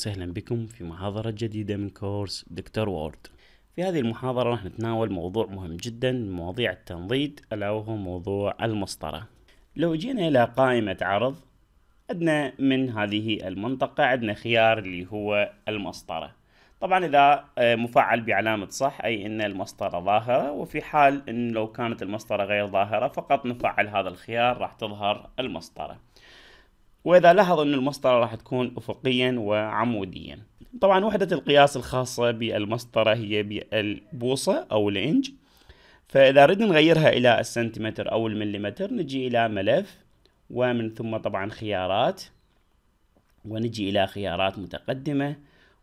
وسهلا بكم في محاضرة جديدة من كورس دكتور وورد في هذه المحاضرة راح نتناول موضوع مهم جدا من مواضيع التنضيد ألا وهو موضوع المسطرة لو جينا إلى قائمة عرض عندنا من هذه المنطقة عندنا خيار اللي هو المسطرة طبعا إذا آه، مفعل بعلامة صح أي أن المسطرة ظاهرة وفي حال أن لو كانت المسطرة غير ظاهرة فقط نفعل هذا الخيار راح تظهر المسطرة واذا لاحظ ان المسطره راح تكون افقيا وعموديا طبعا وحدة القياس الخاصة بالمسطرة هي بالبوصة أو الإنج فإذا ردنا نغيرها إلى السنتيمتر أو المليمتر نجي إلى ملف ومن ثم طبعا خيارات ونجي إلى خيارات متقدمة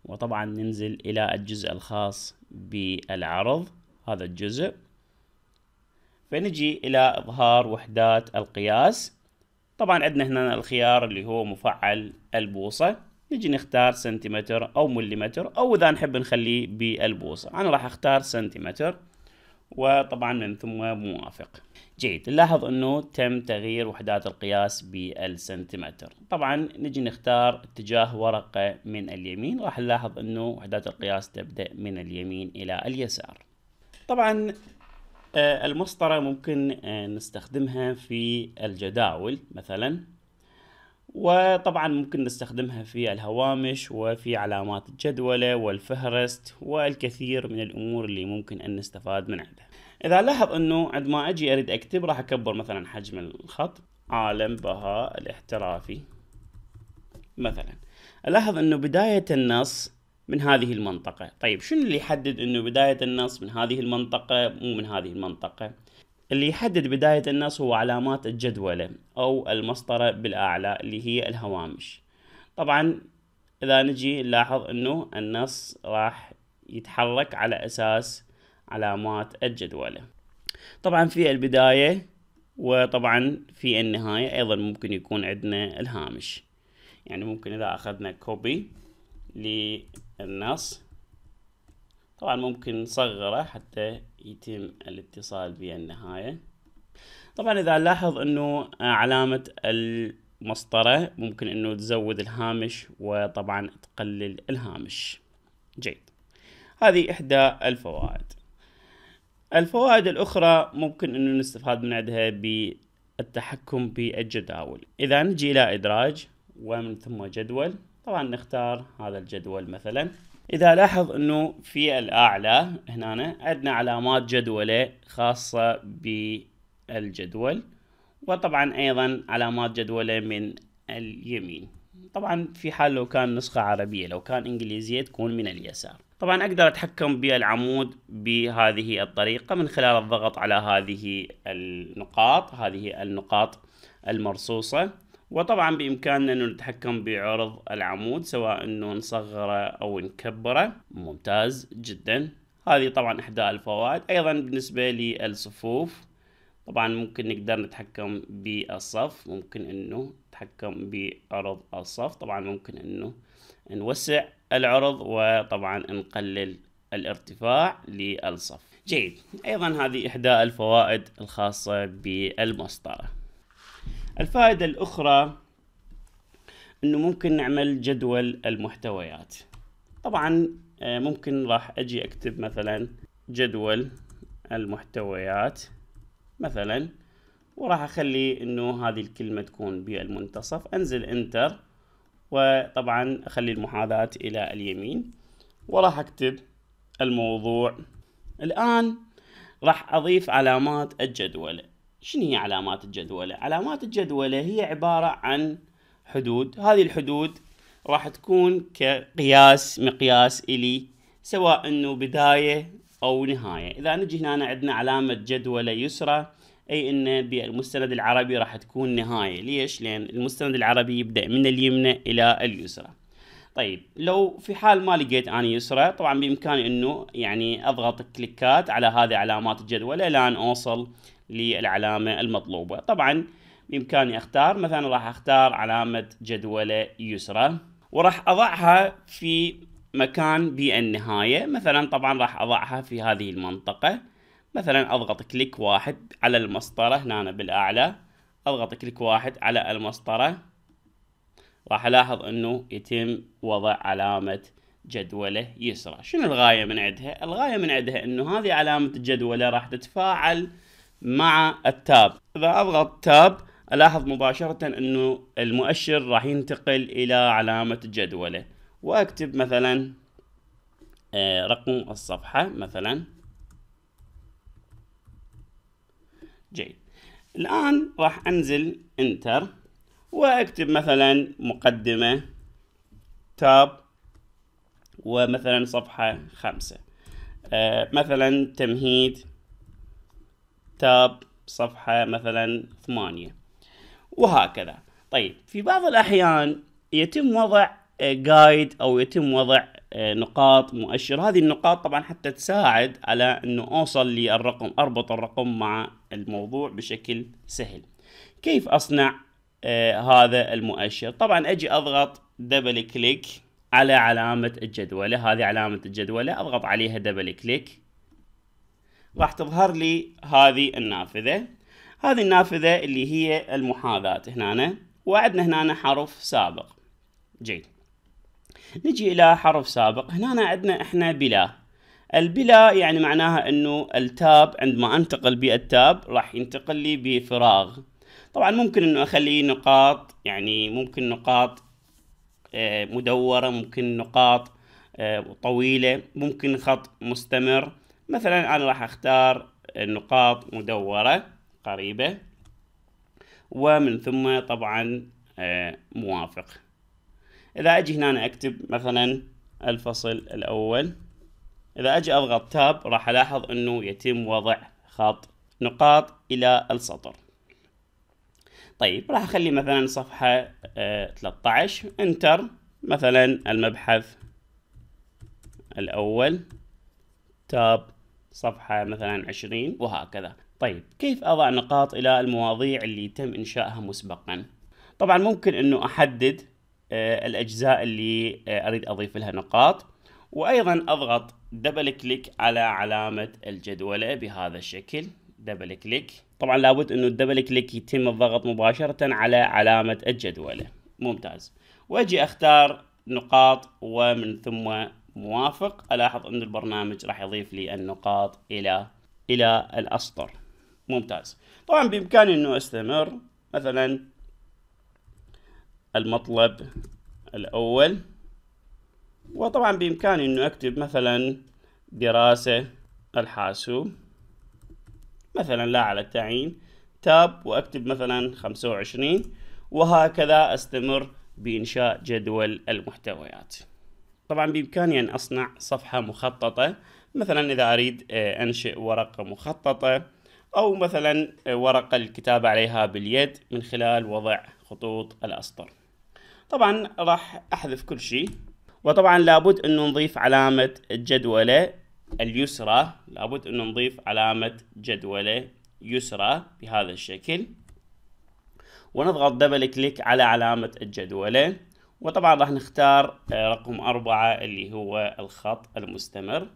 وطبعا ننزل إلى الجزء الخاص بالعرض هذا الجزء فنجي إلى إظهار وحدات القياس طبعا عندنا هنا الخيار اللي هو مفعل البوصة نجي نختار سنتيمتر أو مليمتر أو إذا نحب نخليه بالبوصة أنا راح أختار سنتيمتر وطبعا من ثم موافق جيد نلاحظ انه تم تغيير وحدات القياس بالسنتيمتر طبعا نجي نختار اتجاه ورقة من اليمين راح نلاحظ انه وحدات القياس تبدأ من اليمين الى اليسار طبعا آه، المسطرة ممكن آه، نستخدمها في الجداول مثلا وطبعا ممكن نستخدمها في الهوامش وفي علامات الجدولة والفهرست والكثير من الأمور اللي ممكن أن نستفاد من عندها إذا لاحظ أنه عندما أجي أريد أكتب راح أكبر مثلا حجم الخط عالم بهاء الاحترافي مثلا ألاحظ أنه بداية النص من هذه المنطقة طيب شنو اللي يحدد انه بداية النص من هذه المنطقة مو من هذه المنطقة اللي يحدد بداية النص هو علامات الجدولة أو المسطرة بالأعلى اللي هي الهوامش طبعا إذا نجي نلاحظ أنه النص راح يتحرك على أساس علامات الجدولة طبعا في البداية وطبعا في النهاية أيضا ممكن يكون عندنا الهامش يعني ممكن إذا أخذنا كوبي للنص طبعا ممكن نصغره حتى يتم الاتصال بالنهاية طبعا اذا نلاحظ انه علامة المسطرة ممكن انه تزود الهامش وطبعا تقلل الهامش جيد هذه احدى الفوائد الفوائد الاخرى ممكن انه نستفاد من عندها بالتحكم بالجداول اذا نجي الى ادراج ومن ثم جدول طبعا نختار هذا الجدول مثلا اذا لاحظ انه في الاعلى هنا عندنا علامات جدولة خاصة بالجدول وطبعا ايضا علامات جدولة من اليمين طبعا في حال لو كان نسخة عربية لو كان انجليزية تكون من اليسار طبعا اقدر اتحكم بالعمود بهذه الطريقة من خلال الضغط على هذه النقاط هذه النقاط المرصوصة وطبعا بإمكاننا أنه نتحكم بعرض العمود سواء أنه نصغره أو نكبره ممتاز جدا هذه طبعا إحدى الفوائد أيضا بالنسبة للصفوف طبعا ممكن نقدر نتحكم بالصف ممكن أنه نتحكم بعرض الصف طبعا ممكن أنه نوسع العرض وطبعا نقلل الارتفاع للصف جيد أيضا هذه إحدى الفوائد الخاصة بالمسطرة الفائدة الأخرى أنه ممكن نعمل جدول المحتويات طبعا آه، ممكن راح أجي أكتب مثلا جدول المحتويات مثلا وراح أخلي أنه هذه الكلمة تكون بالمنتصف أنزل انتر وطبعا أخلي المحاذاة إلى اليمين وراح أكتب الموضوع الآن راح أضيف علامات الجدول شنو هي علامات الجدولة؟ علامات الجدولة هي عبارة عن حدود هذه الحدود راح تكون كقياس مقياس إلي سواء أنه بداية أو نهاية إذا نجي هنا عندنا علامة جدولة يسرى أي أن بالمستند العربي راح تكون نهاية ليش؟ لأن المستند العربي يبدأ من اليمنى إلى اليسرى طيب لو في حال ما لقيت اني يسرى طبعا بامكاني انه يعني اضغط كليكات على هذه علامات الجدولة لأن اوصل للعلامة المطلوبة طبعا بإمكاني أختار مثلا راح أختار علامة جدولة يسرى وراح أضعها في مكان بالنهاية مثلا طبعا راح أضعها في هذه المنطقة مثلا أضغط كليك واحد على المسطرة هنا بالأعلى أضغط كليك واحد على المسطرة راح ألاحظ أنه يتم وضع علامة جدولة يسرى شنو الغاية من عندها؟ الغاية من عندها أنه هذه علامة الجدولة راح تتفاعل مع التاب إذا أضغط تاب ألاحظ مباشرة أنه المؤشر راح ينتقل إلى علامة جدولة وأكتب مثلا آه، رقم الصفحة مثلا جيد الآن راح أنزل انتر وأكتب مثلا مقدمة تاب ومثلا صفحة خمسة آه، مثلا تمهيد تاب صفحة مثلا ثمانية وهكذا طيب في بعض الأحيان يتم وضع جايد آه، أو يتم وضع آه، نقاط مؤشر هذه النقاط طبعا حتى تساعد على أنه أوصل للرقم أربط الرقم مع الموضوع بشكل سهل كيف أصنع آه، هذا المؤشر طبعا أجي أضغط دبل كليك على علامة الجدولة هذه علامة الجدولة أضغط عليها دبل كليك راح تظهر لي هذه النافذة هذه النافذة اللي هي المحاذاة هنا وعدنا هنا حرف سابق جيد نجي إلى حرف سابق هنا عندنا إحنا بلا البلا يعني معناها أنه التاب عندما أنتقل بالتاب راح ينتقل لي بفراغ طبعا ممكن أنه أخلي نقاط يعني ممكن نقاط آه، مدورة ممكن نقاط آه، طويلة ممكن خط مستمر مثلا أنا راح أختار نقاط مدورة قريبة ومن ثم طبعا آه، موافق إذا أجي هنا أنا أكتب مثلا الفصل الأول إذا أجي أضغط تاب راح ألاحظ أنه يتم وضع خط نقاط إلى السطر طيب راح أخلي مثلا صفحة 13 آه، انتر مثلا المبحث الأول تاب صفحة مثلا 20 وهكذا طيب كيف أضع نقاط إلى المواضيع اللي تم إنشائها مسبقا طبعا ممكن أنه أحدد آه، الأجزاء اللي آه، أريد أضيف لها نقاط وأيضا أضغط دبل كليك على علامة الجدولة بهذا الشكل دبل كليك طبعا لابد أنه الدبل كليك يتم الضغط مباشرة على علامة الجدولة ممتاز وأجي أختار نقاط ومن ثم موافق ألاحظ أن البرنامج راح يضيف لي النقاط إلى إلى الأسطر ممتاز طبعا بإمكاني أنه أستمر مثلا المطلب الأول وطبعا بإمكاني أنه أكتب مثلا دراسة الحاسوب مثلا لا على التعيين تاب وأكتب مثلا 25 وهكذا أستمر بإنشاء جدول المحتويات طبعا بإمكاني أن أصنع صفحة مخططة مثلا إذا أريد آه، أنشئ ورقة مخططة أو مثلا آه، ورقة الكتابة عليها باليد من خلال وضع خطوط الأسطر طبعا راح أحذف كل شيء وطبعا لابد أنه نضيف علامة الجدولة اليسرى لابد أنه نضيف علامة جدولة يسرى بهذا الشكل ونضغط دبل كليك على علامة الجدولة وطبعا راح نختار آه، رقم أربعة اللي هو الخط المستمر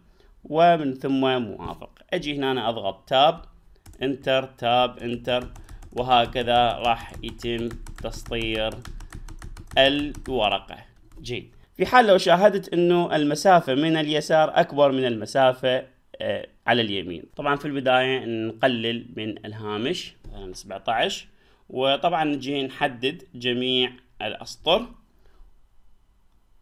ومن ثم موافق أجي هنا أنا أضغط تاب انتر تاب انتر وهكذا راح يتم تسطير الورقة جيد في حال لو شاهدت انه المسافة من اليسار اكبر من المسافة آه، على اليمين طبعا في البداية نقلل من الهامش آه، مثلا 17 وطبعا نجي نحدد جميع الاسطر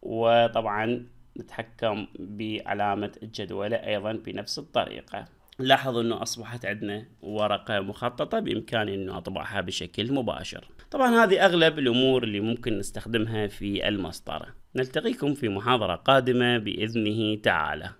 وطبعا نتحكم بعلامة الجدولة أيضا بنفس الطريقة لاحظ أنه أصبحت عندنا ورقة مخططة بإمكاني أنه أطبعها بشكل مباشر طبعا هذه أغلب الأمور اللي ممكن نستخدمها في المسطرة نلتقيكم في محاضرة قادمة بإذنه تعالى